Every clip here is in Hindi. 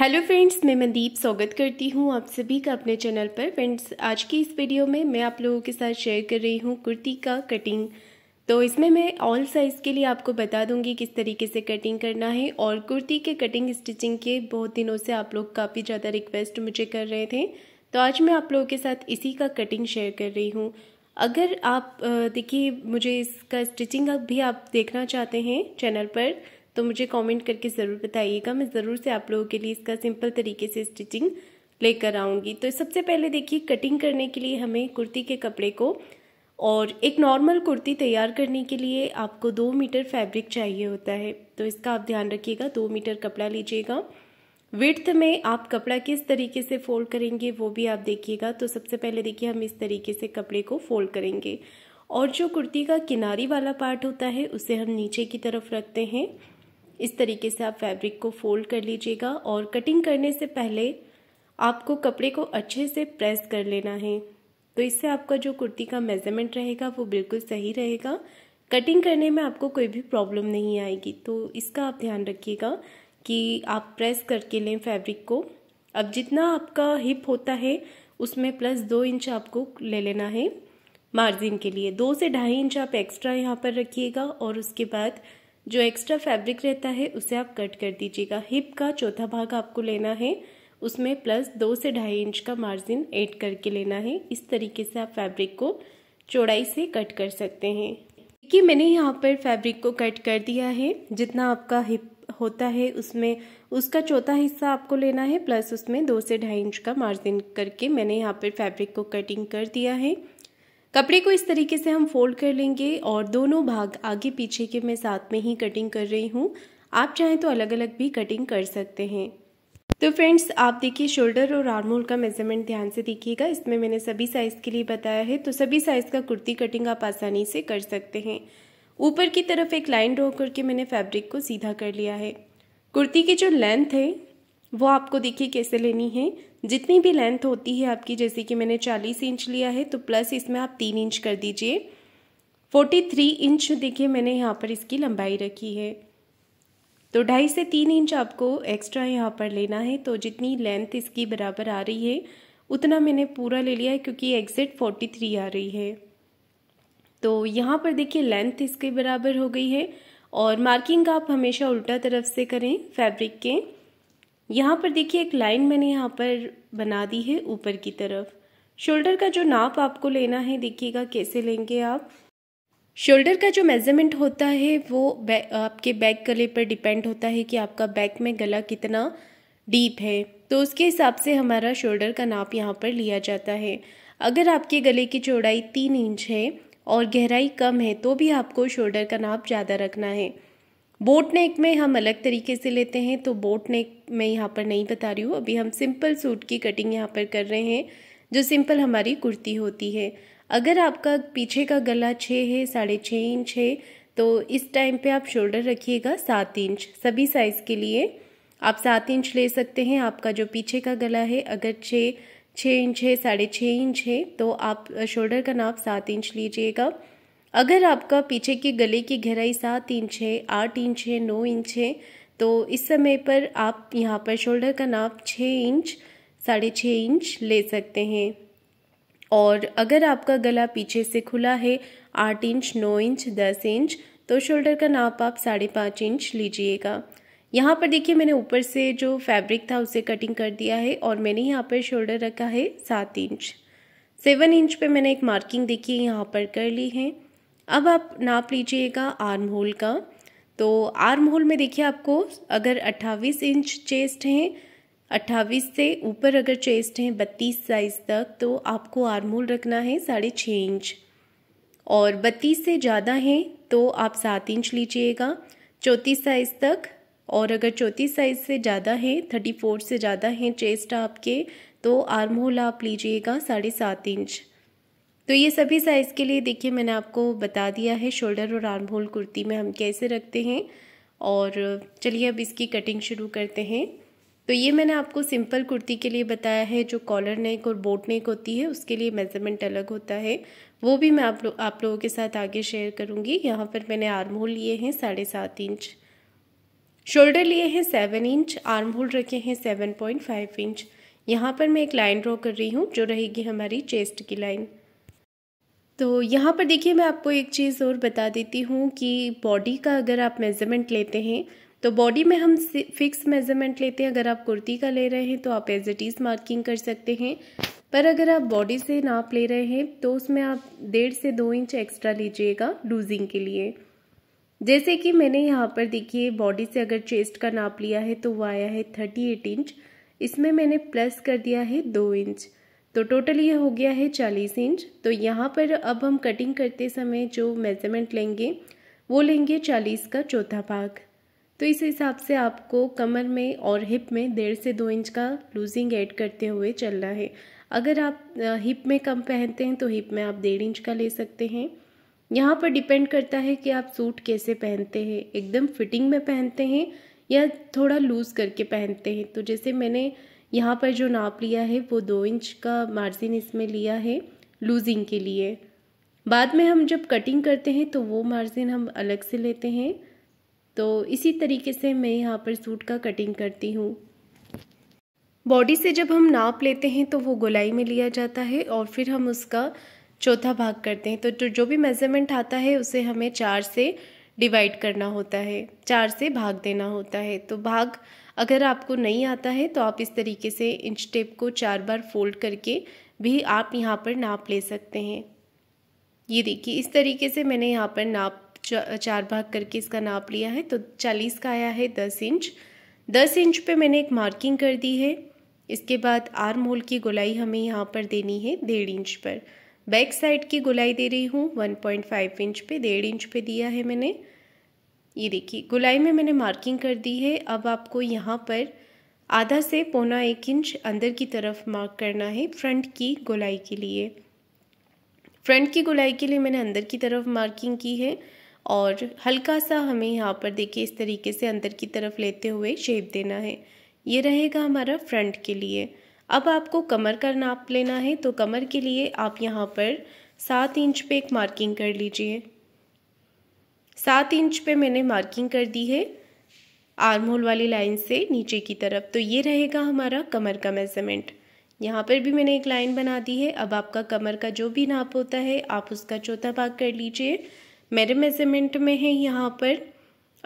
हेलो फ्रेंड्स मैं मनदीप स्वागत करती हूँ आप सभी का अपने चैनल पर फ्रेंड्स आज की इस वीडियो में मैं आप लोगों के साथ शेयर कर रही हूँ कुर्ती का कटिंग तो इसमें मैं ऑल साइज़ के लिए आपको बता दूंगी किस तरीके से कटिंग करना है और कुर्ती के कटिंग स्टिचिंग के बहुत दिनों से आप लोग काफ़ी ज़्यादा रिक्वेस्ट मुझे कर रहे थे तो आज मैं आप लोगों के साथ इसी का कटिंग शेयर कर रही हूँ अगर आप देखिए मुझे इसका स्टिचिंग भी आप देखना चाहते हैं चैनल पर तो मुझे कमेंट करके ज़रूर बताइएगा मैं ज़रूर से आप लोगों के लिए इसका सिंपल तरीके से स्टिचिंग लेकर आऊँगी तो सबसे पहले देखिए कटिंग करने के लिए हमें कुर्ती के कपड़े को और एक नॉर्मल कुर्ती तैयार करने के लिए आपको दो मीटर फैब्रिक चाहिए होता है तो इसका आप ध्यान रखिएगा दो मीटर कपड़ा लीजिएगा विड्थ में आप कपड़ा किस तरीके से फोल्ड करेंगे वो भी आप देखिएगा तो सबसे पहले देखिए हम इस तरीके से कपड़े को फोल्ड करेंगे और जो कुर्ती का किनारी वाला पार्ट होता है उसे हम नीचे की तरफ रखते हैं इस तरीके से आप फैब्रिक को फोल्ड कर लीजिएगा और कटिंग करने से पहले आपको कपड़े को अच्छे से प्रेस कर लेना है तो इससे आपका जो कुर्ती का मेज़रमेंट रहेगा वो बिल्कुल सही रहेगा कटिंग करने में आपको कोई भी प्रॉब्लम नहीं आएगी तो इसका आप ध्यान रखिएगा कि आप प्रेस करके लें फैब्रिक को अब जितना आपका हिप होता है उसमें प्लस दो इंच आपको ले लेना है मार्जिन के लिए दो से ढाई इंच आप एक्स्ट्रा यहाँ पर रखिएगा और उसके बाद जो एक्स्ट्रा फैब्रिक रहता है उसे आप कट कर दीजिएगा हिप का चौथा भाग आपको लेना है उसमें प्लस दो से ढाई इंच का मार्जिन ऐड करके लेना है इस तरीके से आप फैब्रिक को चौड़ाई से कट कर सकते हैं देखिए मैंने यहाँ पर फैब्रिक को कट कर दिया है जितना आपका हिप होता है उसमें उसका चौथा हिस्सा आपको लेना है प्लस उसमें दो से ढाई इंच का मार्जिन करके मैंने यहाँ पर फैब्रिक को कटिंग कर दिया है कपड़े को इस तरीके से हम फोल्ड कर लेंगे और दोनों भाग आगे पीछे के मैं साथ में ही कटिंग कर रही हूँ आप चाहें तो अलग अलग भी कटिंग कर सकते हैं तो फ्रेंड्स आप देखिए शोल्डर और आर्मोल का मेजरमेंट ध्यान से देखिएगा इसमें मैंने सभी साइज़ के लिए बताया है तो सभी साइज़ का कुर्ती कटिंग आप आसानी से कर सकते हैं ऊपर की तरफ एक लाइन ड्रॉ करके मैंने फैब्रिक को सीधा कर लिया है कुर्ती की जो लेंथ है वो आपको देखिए कैसे लेनी है जितनी भी लेंथ होती है आपकी जैसे कि मैंने चालीस इंच लिया है तो प्लस इसमें आप तीन इंच कर दीजिए फोर्टी थ्री इंच देखिए मैंने यहाँ पर इसकी लंबाई रखी है तो ढाई से तीन इंच आपको एक्स्ट्रा यहाँ पर लेना है तो जितनी लेंथ इसकी बराबर आ रही है उतना मैंने पूरा ले लिया है क्योंकि एग्जिट फोर्टी थ्री आ रही है तो यहाँ पर देखिए लेंथ इसके बराबर हो गई है और मार्किंग आप हमेशा उल्टा तरफ से करें फैब्रिक के यहाँ पर देखिए एक लाइन मैंने यहाँ पर बना दी है ऊपर की तरफ शोल्डर का जो नाप आपको लेना है देखिएगा कैसे लेंगे आप शोल्डर का जो मेज़रमेंट होता है वो बै, आपके बैक गले पर डिपेंड होता है कि आपका बैक में गला कितना डीप है तो उसके हिसाब से हमारा शोल्डर का नाप यहाँ पर लिया जाता है अगर आपके गले की चौड़ाई तीन इंच है और गहराई कम है तो भी आपको शोल्डर का नाप ज़्यादा रखना है बोट नेक में हम अलग तरीके से लेते हैं तो बोट नेक मैं यहाँ पर नहीं बता रही हूँ अभी हम सिंपल सूट की कटिंग यहाँ पर कर रहे हैं जो सिंपल हमारी कुर्ती होती है अगर आपका पीछे का गला छः है साढ़े छः इंच है तो इस टाइम पे आप शोल्डर रखिएगा सात इंच सभी साइज़ के लिए आप सात इंच ले सकते हैं आपका जो पीछे का गला है अगर छः छः इंच है साढ़े छः इंच है तो आप शोल्डर का नाप सात इंच लीजिएगा अगर आपका पीछे के गले की गहराई सात इंच है आठ इंच है नौ इंच है तो इस समय पर आप यहाँ पर शोल्डर का नाप छः इंच साढ़े छः इंच ले सकते हैं और अगर आपका गला पीछे से खुला है आठ इंच नौ इंच दस इंच तो शोल्डर का नाप आप साढ़े पाँच इंच लीजिएगा यहाँ पर देखिए मैंने ऊपर से जो फैब्रिक था उसे कटिंग कर दिया है और मैंने यहाँ पर शोल्डर रखा है सात इंच सेवन इंच पे मैंने एक मार्किंग देखिए यहाँ पर कर ली है अब आप नाप लीजिएगा आर्म होल का तो आर्म होल में देखिए आपको अगर 28 इंच चेस्ट हैं 28 से ऊपर अगर चेस्ट हैं 32 साइज तक तो आपको आर्म होल रखना है साढ़े छः इंच और 32 से ज़्यादा हैं तो आप सात इंच लीजिएगा चौंतीस साइज तक और अगर चौंतीस साइज से ज़्यादा है थर्टी फोर से ज़्यादा हैं चेस्ट आपके तो आर्म होल आप लीजिएगा साढ़े सात इंच तो ये सभी साइज़ के लिए देखिए मैंने आपको बता दिया है शोल्डर और आर्म होल कुर्ती में हम कैसे रखते हैं और चलिए अब इसकी कटिंग शुरू करते हैं तो ये मैंने आपको सिंपल कुर्ती के लिए बताया है जो कॉलर नेक और बोट नेक होती है उसके लिए मेजरमेंट अलग होता है वो भी मैं आप लोग आप लोगों के साथ आगे शेयर करूँगी यहाँ पर मैंने आर्म होल लिए हैं साढ़े सात इंच शोल्डर लिए हैं सेवन इंच आर्म होल रखे हैं सेवन पॉइंट फाइव इंच यहाँ पर मैं एक लाइन ड्रॉ कर रही हूँ जो रहेगी हमारी चेस्ट की लाइन तो यहाँ पर देखिए मैं आपको एक चीज़ और बता देती हूँ कि बॉडी का अगर आप मेज़रमेंट लेते हैं तो बॉडी में हम फिक्स मेज़रमेंट लेते हैं अगर आप कुर्ती का ले रहे हैं तो आप एज इट इज़ मार्किंग कर सकते हैं पर अगर आप बॉडी से नाप ले रहे हैं तो उसमें आप डेढ़ से दो इंच एक्स्ट्रा लीजिएगा लूजिंग के लिए जैसे कि मैंने यहाँ पर देखिए बॉडी से अगर चेस्ट का नाप लिया है तो वो आया है थर्टी एट इंच इसमें मैंने प्लस कर दिया है दो इंच तो टोटल ये हो गया है चालीस इंच तो यहाँ पर अब हम कटिंग करते समय जो मेज़रमेंट लेंगे वो लेंगे चालीस का चौथा भाग तो इस हिसाब से आपको कमर में और हिप में डेढ़ से दो इंच का लूजिंग ऐड करते हुए चलना है अगर आप हिप में कम पहनते हैं तो हिप में आप डेढ़ इंच का ले सकते हैं यहाँ पर डिपेंड करता है कि आप सूट कैसे पहनते हैं एकदम फिटिंग में पहनते हैं या थोड़ा लूज़ करके पहनते हैं तो जैसे मैंने यहाँ पर जो नाप लिया है वो दो इंच का मार्जिन इसमें लिया है लूजिंग के लिए बाद में हम जब कटिंग करते हैं तो वो मार्जिन हम अलग से लेते हैं तो इसी तरीके से मैं यहाँ पर सूट का कटिंग करती हूँ बॉडी से जब हम नाप लेते हैं तो वो गोलाई में लिया जाता है और फिर हम उसका चौथा भाग करते हैं तो, तो जो भी मेज़रमेंट आता है उसे हमें चार से डिवाइड करना होता है चार से भाग देना होता है तो भाग अगर आपको नहीं आता है तो आप इस तरीके से इंच टेप को चार बार फोल्ड करके भी आप यहाँ पर नाप ले सकते हैं ये देखिए इस तरीके से मैंने यहाँ पर नाप चार भाग करके इसका नाप लिया है तो चालीस का आया है दस इंच दस इंच पे मैंने एक मार्किंग कर दी है इसके बाद आर्म होल की गोलाई हमें यहाँ पर देनी है डेढ़ इंच पर बैक साइड की गोलाई दे रही हूँ 1.5 इंच पे डेढ़ इंच पे दिया है मैंने ये देखिए गुलाई में मैंने मार्किंग कर दी है अब आपको यहाँ पर आधा से पौना एक इंच अंदर की तरफ मार्क करना है फ्रंट की गुलाई के लिए फ्रंट की गुलाई के लिए मैंने अंदर की तरफ मार्किंग की है और हल्का सा हमें यहाँ पर देखिए इस तरीके से अंदर की तरफ लेते हुए शेप देना है ये रहेगा हमारा फ्रंट के लिए अब आपको कमर का नाप लेना है तो कमर के लिए आप यहाँ पर सात इंच पे एक मार्किंग कर लीजिए सात इंच पे मैंने मार्किंग कर दी है आर्म होल वाली लाइन से नीचे की तरफ तो ये रहेगा हमारा कमर का मेज़रमेंट यहाँ पर भी मैंने एक लाइन बना दी है अब आपका कमर का जो भी नाप होता है आप उसका चौथा भाग कर लीजिए मेरे मेज़रमेंट में है यहाँ पर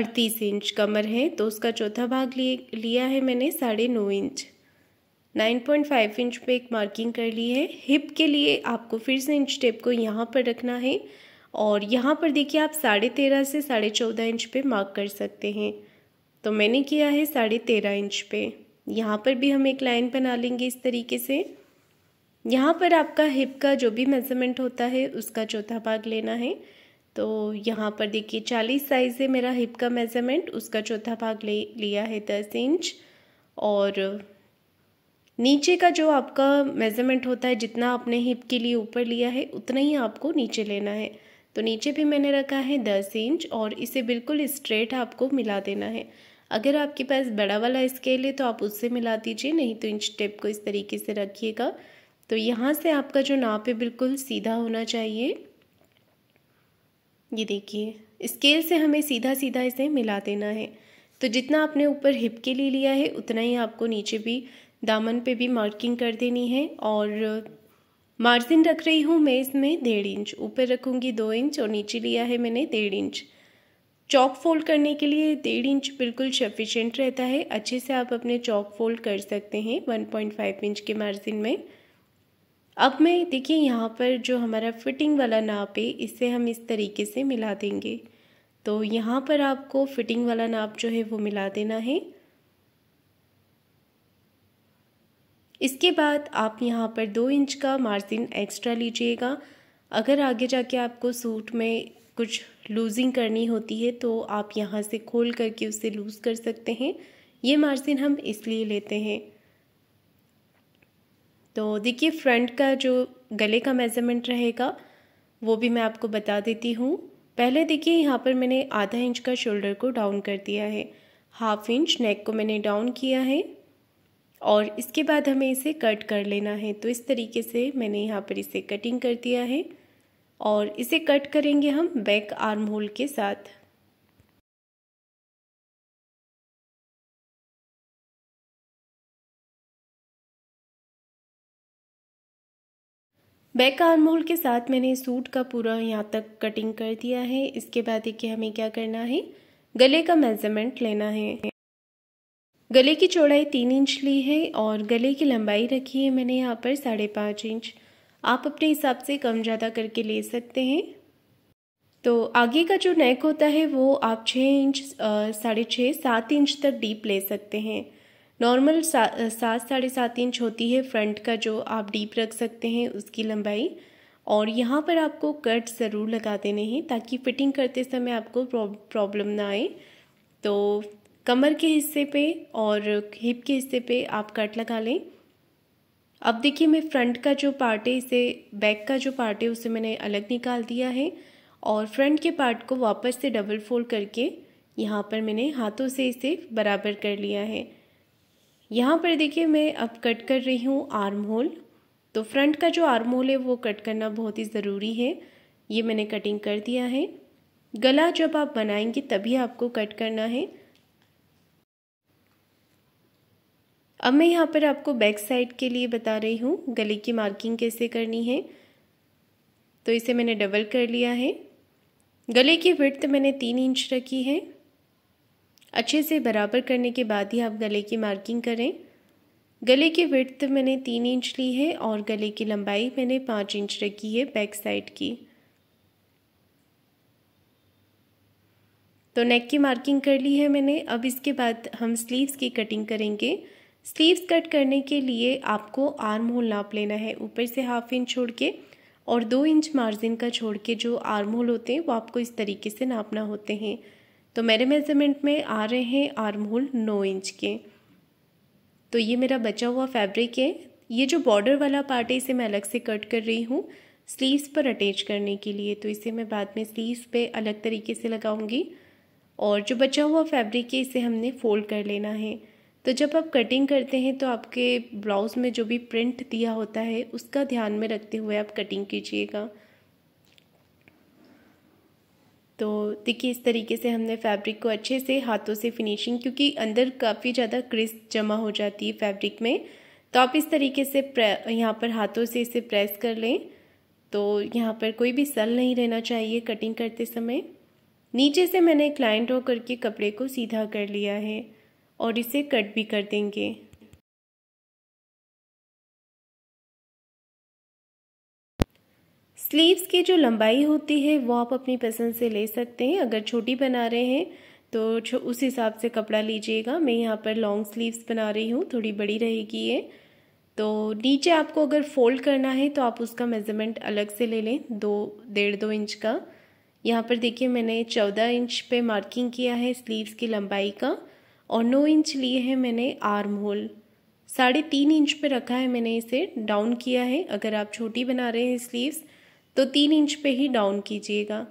अड़तीस इंच कमर है तो उसका चौथा भाग लिए लिया है मैंने साढ़े नौ inch nine point five inch पे एक मार्किंग कर ली है हिप के लिए आपको फिर से इंच टेप को यहाँ पर रखना है और यहाँ पर देखिए आप साढ़े तेरह से साढ़े चौदह इंच पे मार्क कर सकते हैं तो मैंने किया है साढ़े तेरह इंच पे यहाँ पर भी हम एक लाइन बना लेंगे इस तरीके से यहाँ पर आपका हिप का जो भी मेज़रमेंट होता है उसका चौथा भाग लेना है तो यहाँ पर देखिए चालीस साइज़ है मेरा हिप का मेज़रमेंट उसका चौथा भाग ले लिया है दस इंच और नीचे का जो आपका मेज़रमेंट होता है जितना आपने हिप के लिए ऊपर लिया है उतना ही आपको नीचे लेना है तो नीचे भी मैंने रखा है दस इंच और इसे बिल्कुल स्ट्रेट आपको मिला देना है अगर आपके पास बड़ा वाला स्केल है तो आप उससे मिला दीजिए नहीं तो इंच टेप को इस तरीके से रखिएगा तो यहाँ से आपका जो नाप है बिल्कुल सीधा होना चाहिए ये देखिए स्केल से हमें सीधा सीधा इसे मिला देना है तो जितना आपने ऊपर हिप के लिए लिया है उतना ही आपको नीचे भी दामन पे भी मार्किंग कर देनी है और मार्जिन रख रही हूँ मैं इसमें डेढ़ इंच ऊपर रखूँगी दो इंच और नीचे लिया है मैंने डेढ़ इंच चौक फोल्ड करने के लिए डेढ़ इंच बिल्कुल सफिशेंट रहता है अच्छे से आप अपने चौक फोल्ड कर सकते हैं 1.5 इंच के मार्जिन में अब मैं देखिए यहाँ पर जो हमारा फिटिंग वाला नाप है इसे हम इस तरीके से मिला देंगे तो यहाँ पर आपको फिटिंग वाला नाप जो है वो मिला देना है इसके बाद आप यहाँ पर दो इंच का मार्जिन एक्स्ट्रा लीजिएगा अगर आगे जाके आपको सूट में कुछ लूजिंग करनी होती है तो आप यहाँ से खोल करके उसे लूज कर सकते हैं ये मार्जिन हम इसलिए लेते हैं तो देखिए फ्रंट का जो गले का मेज़रमेंट रहेगा वो भी मैं आपको बता देती हूँ पहले देखिए यहाँ पर मैंने आधा इंच का शोल्डर को डाउन कर दिया है हाफ इंच नेक को मैंने डाउन किया है और इसके बाद हमें इसे कट कर लेना है तो इस तरीके से मैंने यहाँ पर इसे कटिंग कर दिया है और इसे कट करेंगे हम बैक आर्म होल के साथ बैक आर्म होल के साथ मैंने सूट का पूरा यहाँ तक कटिंग कर दिया है इसके बाद देखिए हमें क्या करना है गले का मेजरमेंट लेना है गले की चौड़ाई तीन इंच ली है और गले की लंबाई रखी है मैंने यहाँ पर साढ़े पाँच इंच आप अपने हिसाब से कम ज़्यादा करके ले सकते हैं तो आगे का जो नेक होता है वो आप छः इंच साढ़े छः सात इंच तक डीप ले सकते हैं नॉर्मल सात साढ़े सात इंच होती है फ्रंट का जो आप डीप रख सकते हैं उसकी लंबाई और यहाँ पर आपको कट ज़रूर लगा देने हैं ताकि फिटिंग करते समय आपको प्रॉब्लम ना आए तो कमर के हिस्से पे और हिप के हिस्से पे आप कट लगा लें अब देखिए मैं फ्रंट का जो पार्ट है इसे बैक का जो पार्ट है उसे मैंने अलग निकाल दिया है और फ्रंट के पार्ट को वापस से डबल फोल्ड करके यहाँ पर मैंने हाथों से इसे बराबर कर लिया है यहाँ पर देखिए मैं अब कट कर रही हूँ आर्म होल तो फ्रंट का जो आर्म होल है वो कट करना बहुत ही ज़रूरी है ये मैंने कटिंग कर दिया है गला जब आप बनाएंगे तभी आपको कट करना है अब मैं यहाँ पर आपको बैक साइड के लिए बता रही हूँ गले की मार्किंग कैसे करनी है तो इसे मैंने डबल कर लिया है गले की विड्थ मैंने तीन इंच रखी है अच्छे से बराबर करने के बाद ही आप गले की मार्किंग करें गले की विड्थ मैंने तीन इंच ली है और गले की लंबाई मैंने पाँच इंच रखी है बैक साइड की तो नेक की मार्किंग कर ली है मैंने अब इसके बाद हम स्लीव्स की कटिंग करेंगे स्लीव्स कट करने के लिए आपको आर्म होल नाप लेना है ऊपर से हाफ इंच छोड़ के और दो इंच मार्जिन का छोड़ के जो आर्म होल होते हैं वो आपको इस तरीके से नापना होते हैं तो मेरे मेज़रमेंट में आ रहे हैं आर्म होल नौ इंच के तो ये मेरा बचा हुआ फैब्रिक है ये जो बॉर्डर वाला पार्ट है इसे मैं अलग से कट कर रही हूँ स्लीव्स पर अटैच करने के लिए तो इसे मैं बाद में स्लीव्स पे अलग तरीके से लगाऊंगी और जो बचा हुआ फैब्रिक है इसे हमने फोल्ड कर लेना है तो जब आप कटिंग करते हैं तो आपके ब्लाउज़ में जो भी प्रिंट दिया होता है उसका ध्यान में रखते हुए आप कटिंग कीजिएगा तो देखिए इस तरीके से हमने फैब्रिक को अच्छे से हाथों से फिनिशिंग क्योंकि अंदर काफ़ी ज़्यादा क्रिस्प जमा हो जाती है फैब्रिक में तो आप इस तरीके से यहाँ पर हाथों से इसे प्रेस कर लें तो यहाँ पर कोई भी सल नहीं रहना चाहिए कटिंग करते समय नीचे से मैंने क्लाइंट होकर के कपड़े को सीधा कर लिया है और इसे कट भी कर देंगे स्लीव्स की जो लंबाई होती है वो आप अपनी पसंद से ले सकते हैं अगर छोटी बना रहे हैं तो उस हिसाब से कपड़ा लीजिएगा मैं यहाँ पर लॉन्ग स्लीव्स बना रही हूँ थोड़ी बड़ी रहेगी ये तो नीचे आपको अगर फोल्ड करना है तो आप उसका मेज़रमेंट अलग से ले लें दो डेढ़ दो इंच का यहाँ पर देखिए मैंने चौदह इंच पे मार्किंग किया है स्लीव्स की लंबाई का और नौ इंच लिए हैं मैंने आर्म होल साढ़े तीन इंच पे रखा है मैंने इसे डाउन किया है अगर आप छोटी बना रहे हैं स्लीव्स तो तीन इंच पे ही डाउन कीजिएगा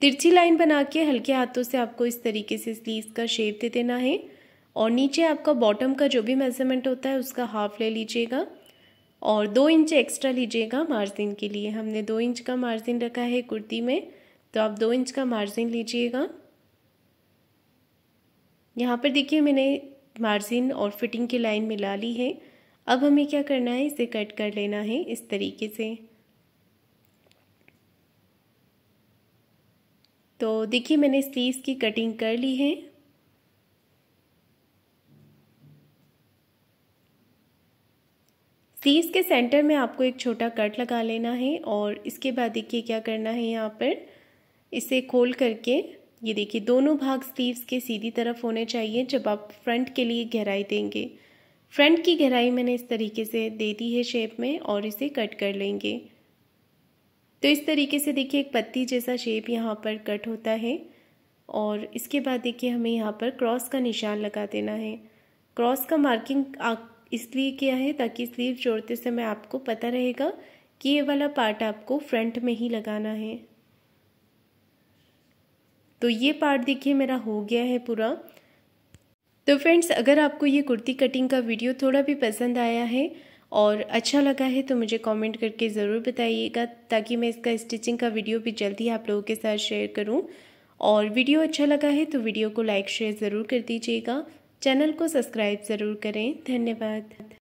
तिरछी लाइन बना के हल्के हाथों से आपको इस तरीके से स्लीव्स का शेप दे देना है और नीचे आपका बॉटम का जो भी मेजरमेंट होता है उसका हाफ ले लीजिएगा और दो इंच एक्स्ट्रा लीजिएगा मार्जिन के लिए हमने दो इंच का मार्जिन रखा है कुर्ती में तो आप दो इंच का मार्जिन लीजिएगा यहाँ पर देखिए मैंने मार्जिन और फिटिंग की लाइन मिला ली है अब हमें क्या करना है इसे कट कर लेना है इस तरीके से तो देखिए मैंने स्लीव्स की कटिंग कर ली है स्लीव्स के सेंटर में आपको एक छोटा कट लगा लेना है और इसके बाद देखिए क्या करना है यहाँ पर इसे खोल करके ये देखिए दोनों भाग स्लीव्स के सीधी तरफ होने चाहिए जब आप फ्रंट के लिए गहराई देंगे फ्रंट की गहराई मैंने इस तरीके से दे दी है शेप में और इसे कट कर लेंगे तो इस तरीके से देखिए एक पत्ती जैसा शेप यहाँ पर कट होता है और इसके बाद देखिए हमें यहाँ पर क्रॉस का निशान लगा देना है क्रॉस का मार्किंग इसलिए किया है ताकि स्लीव जोड़ते समय आपको पता रहेगा कि ये वाला पार्ट आपको फ्रंट में ही लगाना है तो ये पार्ट देखिए मेरा हो गया है पूरा तो फ्रेंड्स अगर आपको ये कुर्ती कटिंग का वीडियो थोड़ा भी पसंद आया है और अच्छा लगा है तो मुझे कमेंट करके ज़रूर बताइएगा ताकि मैं इसका स्टिचिंग का वीडियो भी जल्दी आप लोगों के साथ शेयर करूं और वीडियो अच्छा लगा है तो वीडियो को लाइक शेयर ज़रूर कर दीजिएगा चैनल को सब्सक्राइब ज़रूर करें धन्यवाद